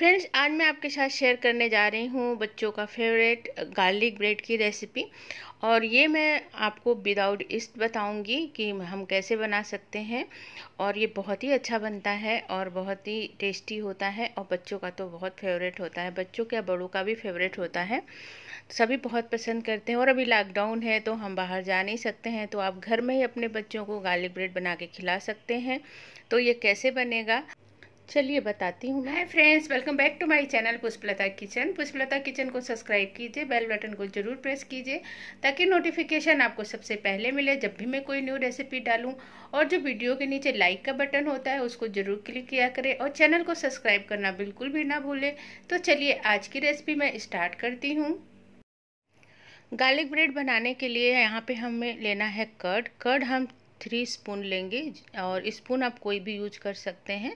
friends आज मैं आपके साथ शेयर करने जा रही हूँ बच्चों का फेवरेट गार्लिक ब्रेड की रेसिपी और ये मैं आपको विदाउट इस्ट बताऊंगी कि हम कैसे बना सकते हैं और ये बहुत ही अच्छा बनता है और बहुत ही टेस्टी होता है और बच्चों का तो बहुत फेवरेट होता है बच्चों के बड़ों का भी फेवरेट होता है सभी बहुत पसंद करते हैं और अभी लॉकडाउन है तो हम बाहर जा नहीं सकते हैं तो आप घर में ही अपने बच्चों को गार्लिक ब्रेड बना के खिला सकते हैं तो ये कैसे बनेगा चलिए बताती हूँ hi friends welcome back to my channel Pushpalata kitchen Pushpalata kitchen को सब्सक्राइब कीजिए बेल बटन को जरूर प्रेस कीजिए ताकि नोटिफिकेशन आपको सबसे पहले मिले जब भी मैं कोई न्यू रेसिपी डालूँ और जो वीडियो के नीचे लाइक का बटन होता है उसको जरूर क्लिक किया करें और चैनल को सब्सक्राइब करना बिल्कुल भी ना भूलें तो चलिए आज की रेसिपी मैं स्टार्ट करती हूँ गार्लिक ब्रेड बनाने के लिए यहाँ पे हमें लेना है कर्ड कर्ड हम थ्री स्पून लेंगे और स्पून आप कोई भी यूज कर सकते हैं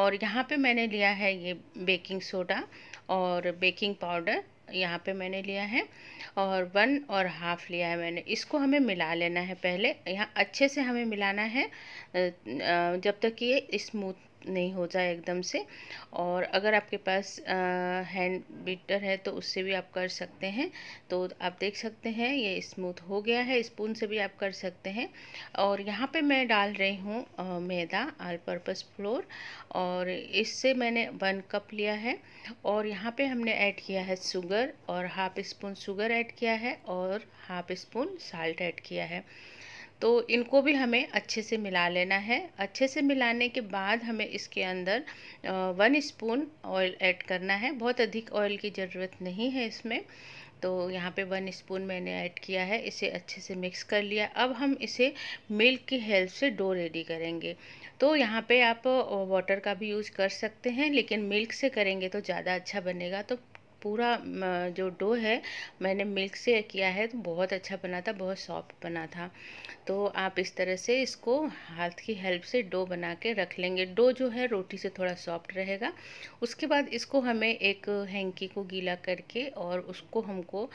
और यहाँ पे मैंने लिया है ये बेकिंग सोडा और बेकिंग पाउडर यहाँ पे मैंने लिया है और वन और हाफ लिया है मैंने इसको हमें मिला लेना है पहले यहाँ अच्छे से हमें मिलाना है जब तक ये स्मूथ नहीं हो जाए एकदम से और अगर आपके पास आ, हैंड बीटर है तो उससे भी आप कर सकते हैं तो आप देख सकते हैं ये स्मूथ हो गया है स्पून से भी आप कर सकते हैं और यहाँ पे मैं डाल रही हूँ मैदा आल पर्पज़ फ्लोर और इससे मैंने वन कप लिया है और यहाँ पे हमने ऐड किया है शुगर और हाफ स्पून शुगर ऐड किया है और हाफ स्पून साल्ट ऐड किया है तो इनको भी हमें अच्छे से मिला लेना है अच्छे से मिलाने के बाद हमें इसके अंदर वन स्पून ऑयल ऐड करना है बहुत अधिक ऑयल की ज़रूरत नहीं है इसमें तो यहाँ पे वन स्पून मैंने ऐड किया है इसे अच्छे से मिक्स कर लिया अब हम इसे मिल्क की हेल्प से डो रेडी करेंगे तो यहाँ पे आप वाटर का भी यूज़ कर सकते हैं लेकिन मिल्क से करेंगे तो ज़्यादा अच्छा बनेगा तो पूरा जो डो है मैंने मिल्क से किया है तो बहुत अच्छा बना था बहुत सॉफ्ट बना था तो आप इस तरह से इसको हाथ की हेल्प से डो बना के रख लेंगे डो जो है रोटी से थोड़ा सॉफ्ट रहेगा उसके बाद इसको हमें एक हैंकी को गीला करके और उसको हमको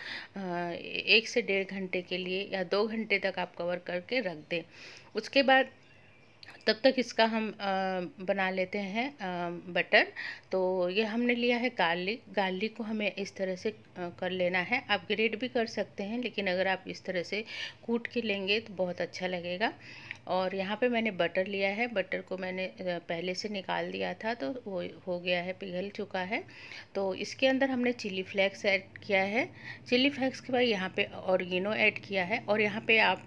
एक से डेढ़ घंटे के लिए या दो घंटे तक आप कवर करके रख दें उसके बाद तब तक इसका हम बना लेते हैं बटर तो ये हमने लिया है गार्लिक गार्लिक को हमें इस तरह से कर लेना है आप ग्रेड भी कर सकते हैं लेकिन अगर आप इस तरह से कूट के लेंगे तो बहुत अच्छा लगेगा और यहाँ पे मैंने बटर लिया है बटर को मैंने पहले से निकाल दिया था तो वो हो गया है पिघल चुका है तो इसके अंदर हमने चिली फ्लेक्स ऐड किया है चिली फ्लेक्स के बाद यहाँ पे ऑरिगिनो ऐड किया है और यहाँ पे आप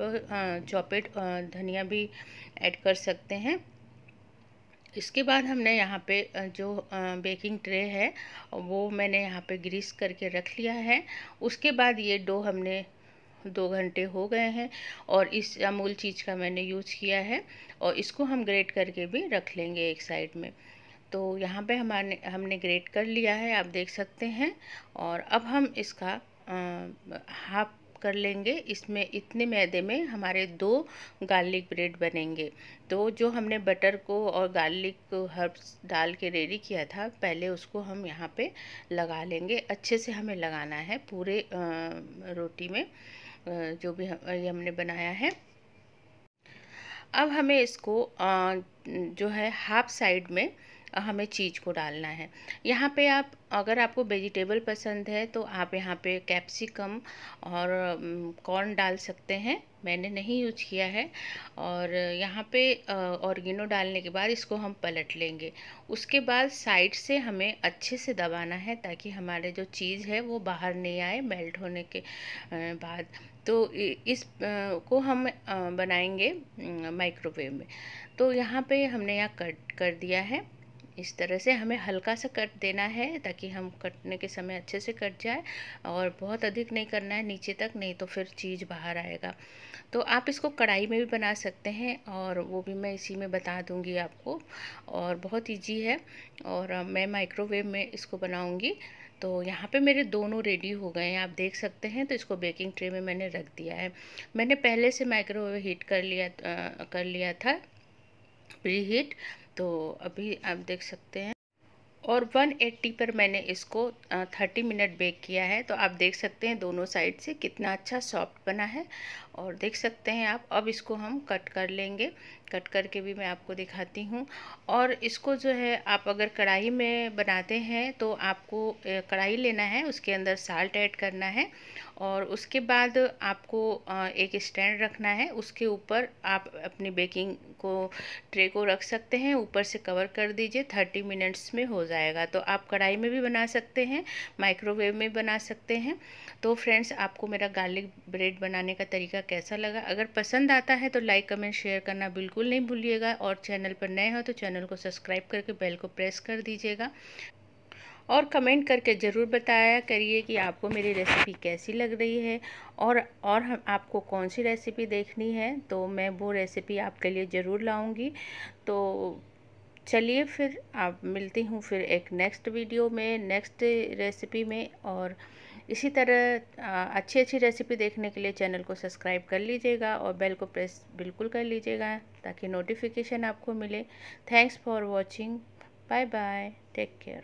चॉपेड धनिया भी ऐड कर सकते सकते हैं इसके बाद हमने यहाँ पे जो बेकिंग ट्रे है वो मैंने यहाँ पे ग्रीस करके रख लिया है उसके बाद ये डो हमने दो घंटे हो गए हैं और इस अमूल चीज़ का मैंने यूज़ किया है और इसको हम ग्रेट करके भी रख लेंगे एक साइड में तो यहाँ पे हमारे हमने ग्रेट कर लिया है आप देख सकते हैं और अब हम इसका हाफ कर लेंगे इसमें इतने मैदे में हमारे दो गार्लिक ब्रेड बनेंगे तो जो हमने बटर को और गार्लिक हर्ब्स डाल के रेडी किया था पहले उसको हम यहाँ पे लगा लेंगे अच्छे से हमें लगाना है पूरे रोटी में जो भी हमने बनाया है अब हमें इसको जो है हाफ साइड में हमें चीज़ को डालना है यहाँ पे आप अगर आपको वेजिटेबल पसंद है तो आप यहाँ पे कैप्सिकम और कॉर्न डाल सकते हैं मैंने नहीं यूज किया है और यहाँ पे ऑर्गेनो डालने के बाद इसको हम पलट लेंगे उसके बाद साइड से हमें अच्छे से दबाना है ताकि हमारे जो चीज़ है वो बाहर नहीं आए मेल्ट होने के बाद तो इस को हम बनाएंगे माइक्रोवेव में तो यहाँ पे हमने यहाँ कट कर, कर दिया है इस तरह से हमें हल्का सा कट देना है ताकि हम कटने के समय अच्छे से कट जाए और बहुत अधिक नहीं करना है नीचे तक नहीं तो फिर चीज़ बाहर आएगा तो आप इसको कढ़ाई में भी बना सकते हैं और वो भी मैं इसी में बता दूंगी आपको और बहुत ईजी है और मैं माइक्रोवेव में इसको बनाऊँगी तो यहाँ पे मेरे दोनों रेडी हो गए हैं आप देख सकते हैं तो इसको बेकिंग ट्रे में मैंने रख दिया है मैंने पहले से माइक्रोवेव हीट कर लिया आ, कर लिया था प्री हीट तो अभी आप देख सकते हैं और 180 पर मैंने इसको 30 मिनट बेक किया है तो आप देख सकते हैं दोनों साइड से कितना अच्छा सॉफ्ट बना है और देख सकते हैं आप अब इसको हम कट कर लेंगे कट करके भी मैं आपको दिखाती हूँ और इसको जो है आप अगर कढ़ाई में बनाते हैं तो आपको कढ़ाई लेना है उसके अंदर साल्ट ऐड करना है और उसके बाद आपको एक स्टैंड रखना है उसके ऊपर आप अपनी बेकिंग को ट्रे को रख सकते हैं ऊपर से कवर कर दीजिए थर्टी मिनट्स में हो जाए जाएगा तो आप कढ़ाई में भी बना सकते हैं माइक्रोवेव में बना सकते हैं तो फ्रेंड्स आपको मेरा गार्लिक ब्रेड बनाने का तरीका कैसा लगा अगर पसंद आता है तो लाइक कमेंट शेयर करना बिल्कुल नहीं भूलिएगा और चैनल पर नए हो तो चैनल को सब्सक्राइब करके बेल को प्रेस कर दीजिएगा और कमेंट करके ज़रूर बताया करिए कि आपको मेरी रेसिपी कैसी लग रही है और और हम आपको कौन सी रेसिपी देखनी है तो मैं वो रेसिपी आपके लिए ज़रूर लाऊंगी तो चलिए फिर आप मिलती हूँ फिर एक नेक्स्ट वीडियो में नेक्स्ट रेसिपी में और इसी तरह अच्छी अच्छी रेसिपी देखने के लिए चैनल को सब्सक्राइब कर लीजिएगा और बेल को प्रेस बिल्कुल कर लीजिएगा ताकि नोटिफिकेशन आपको मिले thanks for watching bye bye take care